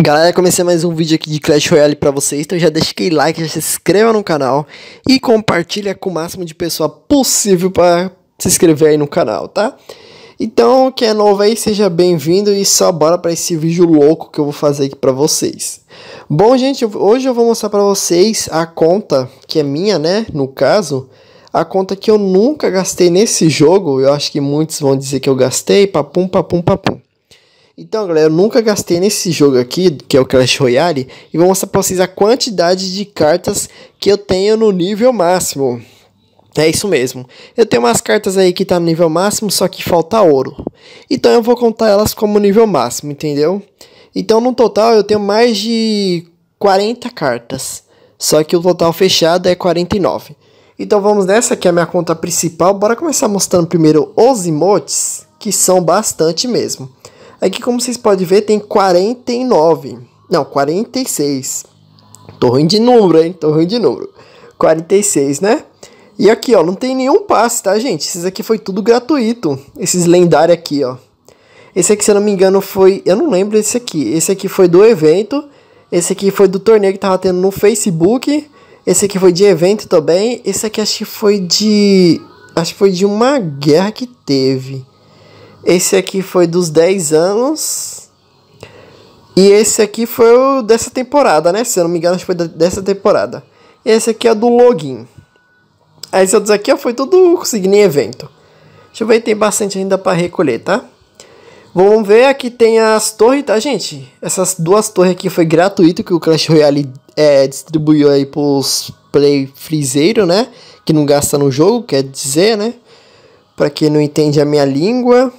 Galera, comecei mais um vídeo aqui de Clash Royale pra vocês, então já deixa aquele like, já se inscreva no canal e compartilha com o máximo de pessoa possível pra se inscrever aí no canal, tá? Então, quem é novo aí, seja bem-vindo e só bora pra esse vídeo louco que eu vou fazer aqui pra vocês. Bom, gente, hoje eu vou mostrar pra vocês a conta, que é minha, né, no caso, a conta que eu nunca gastei nesse jogo, eu acho que muitos vão dizer que eu gastei, papum, papum, papum. Então, galera, eu nunca gastei nesse jogo aqui, que é o Clash Royale, e vou mostrar pra vocês a quantidade de cartas que eu tenho no nível máximo. É isso mesmo. Eu tenho umas cartas aí que tá no nível máximo, só que falta ouro. Então eu vou contar elas como nível máximo, entendeu? Então no total eu tenho mais de 40 cartas. Só que o total fechado é 49. Então vamos nessa que é a minha conta principal. Bora começar mostrando primeiro os emotes, que são bastante mesmo. Aqui, como vocês podem ver, tem 49. Não, 46. Tô ruim de número, hein? Tô ruim de número. 46, né? E aqui, ó, não tem nenhum passe, tá, gente? Esses aqui foi tudo gratuito. Esses lendários aqui, ó. Esse aqui, se eu não me engano, foi... Eu não lembro esse aqui. Esse aqui foi do evento. Esse aqui foi do torneio que tava tendo no Facebook. Esse aqui foi de evento também. Esse aqui acho que foi de... Acho que foi de uma guerra que teve. Esse aqui foi dos 10 anos. E esse aqui foi o dessa temporada, né? Se eu não me engano, acho que foi dessa temporada. E esse aqui é do login. Esse outro outros aqui foi tudo conseguindo em evento. Deixa eu ver, tem bastante ainda para recolher, tá? Vamos ver, aqui tem as torres, tá, gente? Essas duas torres aqui foi gratuito que o Clash Royale é, distribuiu aí pros play friseiro, né? Que não gasta no jogo, quer dizer, né? Pra quem não entende a minha língua.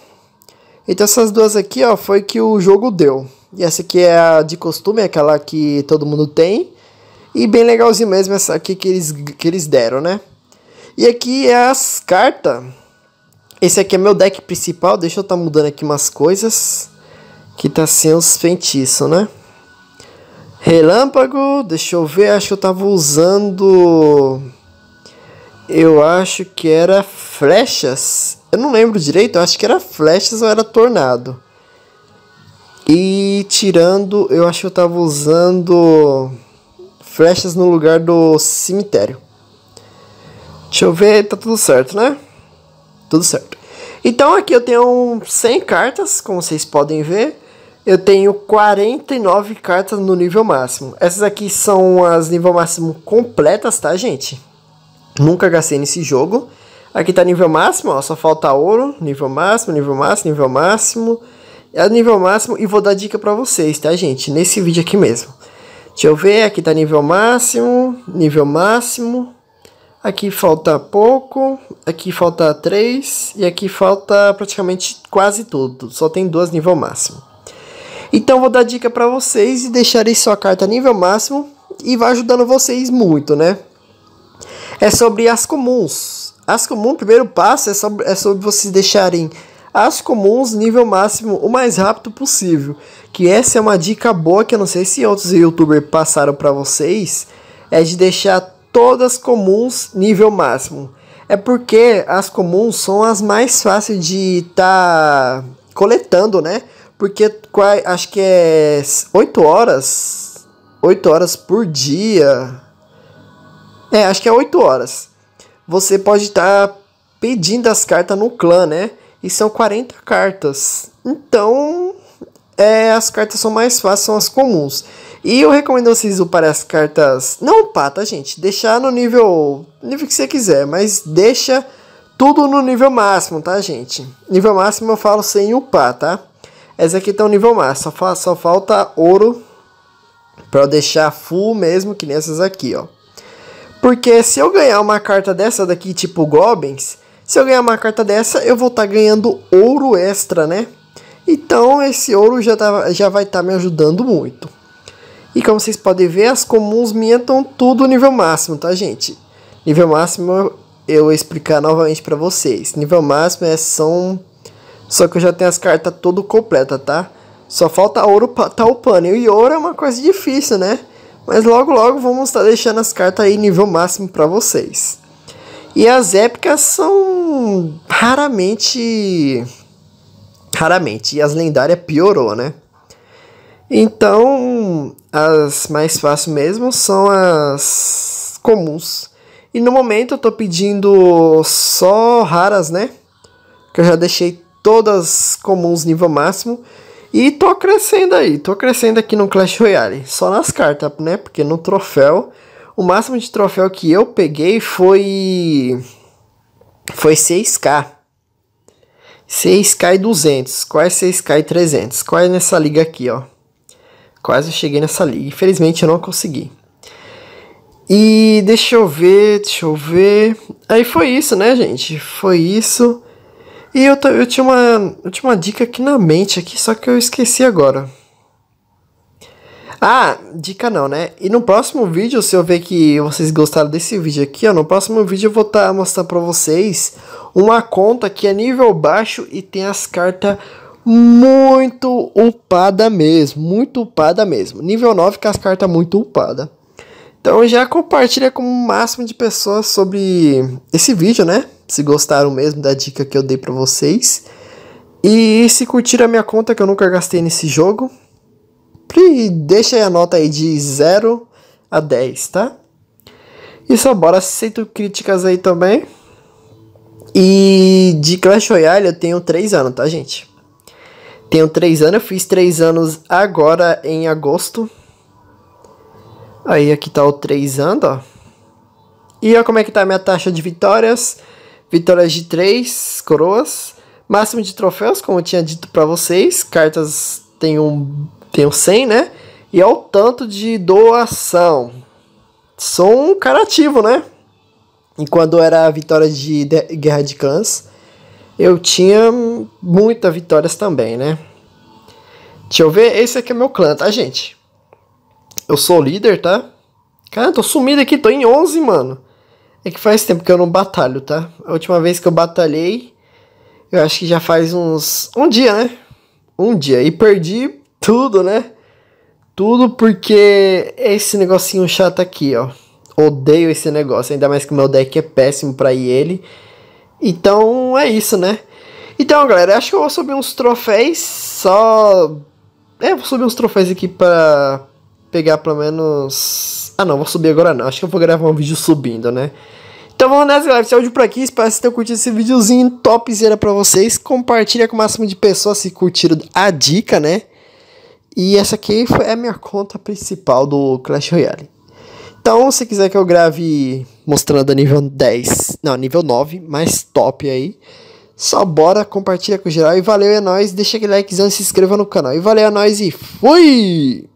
Então essas duas aqui, ó, foi que o jogo deu. E essa aqui é a de costume, aquela que todo mundo tem. E bem legalzinho mesmo essa aqui que eles, que eles deram, né? E aqui é as cartas. Esse aqui é meu deck principal. Deixa eu tá mudando aqui umas coisas. Que tá sem os feitiços, né? Relâmpago, deixa eu ver, acho que eu tava usando... Eu acho que era flechas. Eu não lembro direito, eu acho que era flechas ou era tornado. E tirando, eu acho que eu tava usando flechas no lugar do cemitério. Deixa eu ver, tá tudo certo, né? Tudo certo. Então aqui eu tenho 100 cartas, como vocês podem ver. Eu tenho 49 cartas no nível máximo. Essas aqui são as nível máximo completas, tá, gente? Nunca gastei nesse jogo. Aqui tá nível máximo, ó, só falta ouro, nível máximo, nível máximo, nível máximo. É nível máximo e vou dar dica pra vocês, tá, gente? Nesse vídeo aqui mesmo. Deixa eu ver, aqui tá nível máximo, nível máximo. Aqui falta pouco, aqui falta 3 e aqui falta praticamente quase tudo. Só tem duas nível máximo. Então vou dar dica pra vocês e deixarei sua carta nível máximo e vai ajudando vocês muito, né? é sobre as comuns. As comuns, o primeiro passo é sobre, é sobre vocês deixarem as comuns nível máximo o mais rápido possível. Que essa é uma dica boa que eu não sei se outros youtubers passaram para vocês, é de deixar todas comuns nível máximo. É porque as comuns são as mais fáceis de estar tá coletando, né? Porque acho que é 8 horas, 8 horas por dia, é, acho que é 8 horas. Você pode estar tá pedindo as cartas no clã, né? E são 40 cartas. Então, é, as cartas são mais fáceis, são as comuns. E eu recomendo vocês uparem as cartas. Não upar, tá, gente? Deixar no nível. Nível que você quiser, mas deixa tudo no nível máximo, tá, gente? Nível máximo eu falo sem upar, tá? Essa aqui tá o nível máximo. Só, só falta ouro pra eu deixar full mesmo, que nessas aqui, ó. Porque se eu ganhar uma carta dessa daqui, tipo Goblins, se eu ganhar uma carta dessa, eu vou estar tá ganhando ouro extra, né? Então esse ouro já, tá, já vai estar tá me ajudando muito. E como vocês podem ver, as comuns minhas estão tudo nível máximo, tá gente? Nível máximo eu vou explicar novamente para vocês. Nível máximo é são... Só que eu já tenho as cartas todo completa, tá? Só falta ouro pra tá upando. E ouro é uma coisa difícil, né? Mas logo logo vamos estar tá deixando as cartas aí nível máximo para vocês. E as épicas são raramente raramente e as lendárias piorou, né? Então, as mais fáceis mesmo são as comuns. E no momento eu tô pedindo só raras, né? Que eu já deixei todas comuns nível máximo. E tô crescendo aí, tô crescendo aqui no Clash Royale, só nas cartas, né? Porque no troféu, o máximo de troféu que eu peguei foi foi 6k. 6k e 200, quase 6k e 300, quase nessa liga aqui, ó. Quase eu cheguei nessa liga, infelizmente eu não consegui. E deixa eu ver, deixa eu ver. Aí foi isso, né, gente? Foi isso. E eu, eu, tinha uma, eu tinha uma dica aqui na mente, aqui, só que eu esqueci agora. Ah, dica não, né? E no próximo vídeo, se eu ver que vocês gostaram desse vídeo aqui, ó, no próximo vídeo eu vou estar tá mostrando para vocês uma conta que é nível baixo e tem as cartas muito upada mesmo, muito upada mesmo. Nível 9 com as cartas muito upada. Então já compartilha com o máximo de pessoas sobre esse vídeo, né? se gostaram mesmo da dica que eu dei para vocês. E se curtiram a minha conta que eu nunca gastei nesse jogo, deixa a nota aí de 0 a 10, tá? E só bora, aceito críticas aí também. E de Clash Royale eu tenho 3 anos, tá, gente? Tenho 3 anos, eu fiz 3 anos agora em agosto. Aí aqui tá o 3 anos, ó. E olha como é que tá a minha taxa de vitórias vitórias de 3 coroas, máximo de troféus, como eu tinha dito para vocês, cartas tem um, tem um 100, né? E ao é tanto de doação. Sou um cara ativo, né? E quando era a vitória de Guerra de Clãs, eu tinha muitas vitórias também, né? Deixa eu ver, esse aqui é meu clã, tá, gente? Eu sou líder, tá? Cara, tô sumido aqui, tô em 11, mano. É que faz tempo que eu não batalho, tá? A última vez que eu batalhei, eu acho que já faz uns. Um dia, né? Um dia. E perdi tudo, né? Tudo porque esse negocinho chato aqui, ó. Odeio esse negócio. Ainda mais que o meu deck é péssimo pra ir ele. Então é isso, né? Então, galera, acho que eu vou subir uns troféus. Só. É, vou subir uns troféus aqui pra pegar pelo menos ah não, vou subir agora não. Acho que eu vou gravar um vídeo subindo, né? Então vamos nessa, galera. Esse é áudio por aqui. Espero que vocês tenham curtido esse videozinho topzera pra vocês. Compartilha com o máximo de pessoas se curtiram a dica, né? E essa aqui foi a minha conta principal do Clash Royale. Então, se quiser que eu grave mostrando a nível 10, não, nível 9, mais top aí, só bora, compartilha com o geral e valeu, é nóis. Deixa aquele likezão, se inscreva no canal. E valeu, é nóis e fui!